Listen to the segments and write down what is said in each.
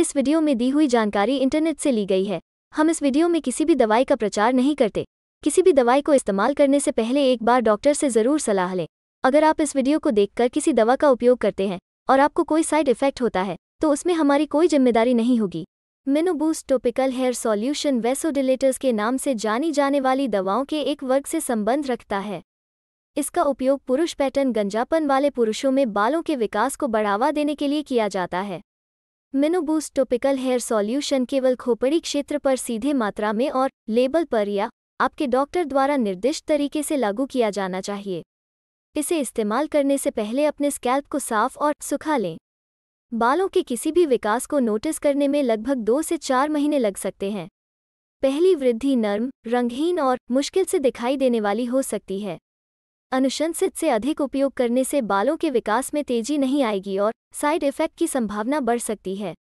इस वीडियो में दी हुई जानकारी इंटरनेट से ली गई है हम इस वीडियो में किसी भी दवाई का प्रचार नहीं करते किसी भी दवाई को इस्तेमाल करने से पहले एक बार डॉक्टर से ज़रूर सलाह लें अगर आप इस वीडियो को देखकर किसी दवा का उपयोग करते हैं और आपको कोई साइड इफेक्ट होता है तो उसमें हमारी कोई जिम्मेदारी नहीं होगी Minoboost topical hair solution vasodilators के नाम से जानी जाने वाली दवाओं के एक वर्ग से संबंध रखता है इसका उपयोग पुरुष पैटर्न गंजापन वाले पुरुषों में बालों के विकास को बढ़ावा देने के लिए किया जाता है मिनोबूस टोपिकल हेयर सॉल्यूशन केवल खोपड़ी क्षेत्र पर सीधे मात्रा में और लेबल पर या आपके डॉक्टर द्वारा निर्दिष्ट तरीके से लागू किया जाना चाहिए इसे इस्तेमाल करने से पहले अपने स्कैल्प को साफ और सुखा लें बालों के किसी भी विकास को नोटिस करने में लगभग दो से चार महीने लग सकते हैं पहली वृद्धि नर्म रंगहीन और मुश्किल से दिखाई देने वाली हो सकती है अनुशंसित से अधिक उपयोग करने से बालों के विकास में तेजी नहीं आएगी और साइड इफेक्ट की संभावना बढ़ सकती है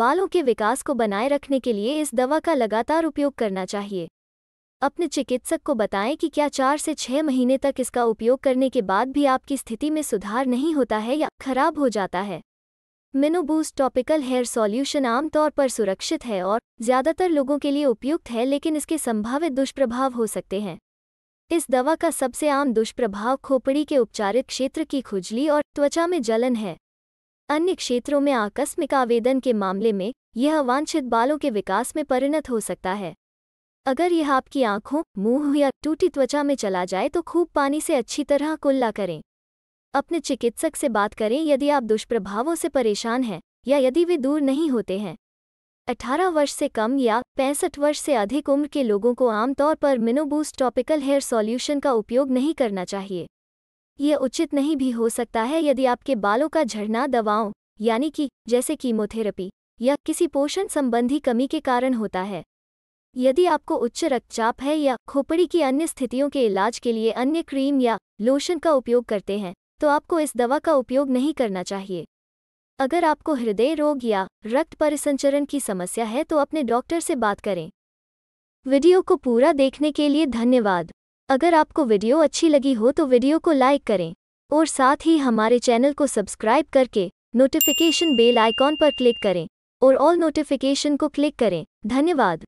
बालों के विकास को बनाए रखने के लिए इस दवा का लगातार उपयोग करना चाहिए अपने चिकित्सक को बताएं कि क्या चार से छह महीने तक इसका उपयोग करने के बाद भी आपकी स्थिति में सुधार नहीं होता है या खराब हो जाता है मिनोबूस टॉपिकल हेयर सॉल्यूशन आमतौर पर सुरक्षित है और ज़्यादातर लोगों के लिए उपयुक्त है लेकिन इसके संभावित दुष्प्रभाव हो सकते हैं इस दवा का सबसे आम दुष्प्रभाव खोपड़ी के उपचारित क्षेत्र की खुजली और त्वचा में जलन है अन्य क्षेत्रों में आकस्मिक आवेदन के मामले में यह वांछित बालों के विकास में परिणत हो सकता है अगर यह आपकी आंखों मुंह या टूटी त्वचा में चला जाए तो खूब पानी से अच्छी तरह कुल्ला करें अपने चिकित्सक से बात करें यदि आप दुष्प्रभावों से परेशान हैं या यदि वे दूर नहीं होते हैं 18 वर्ष से कम या पैंसठ वर्ष से अधिक उम्र के लोगों को आमतौर पर मिनोबूस्ट टॉपिकल हेयर सॉल्यूशन का उपयोग नहीं करना चाहिए यह उचित नहीं भी हो सकता है यदि आपके बालों का झड़ना दवाओं यानी कि जैसे कीमोथेरेपी या किसी पोषण संबंधी कमी के कारण होता है यदि आपको उच्च रक्तचाप है या खोपड़ी की अन्य स्थितियों के इलाज के लिए अन्य क्रीम या लोशन का उपयोग करते हैं तो आपको इस दवा का उपयोग नहीं करना चाहिए अगर आपको हृदय रोग या रक्त परिसंचरण की समस्या है तो अपने डॉक्टर से बात करें वीडियो को पूरा देखने के लिए धन्यवाद अगर आपको वीडियो अच्छी लगी हो तो वीडियो को लाइक करें और साथ ही हमारे चैनल को सब्सक्राइब करके नोटिफिकेशन बेल आइकॉन पर क्लिक करें और ऑल नोटिफिकेशन को क्लिक करें धन्यवाद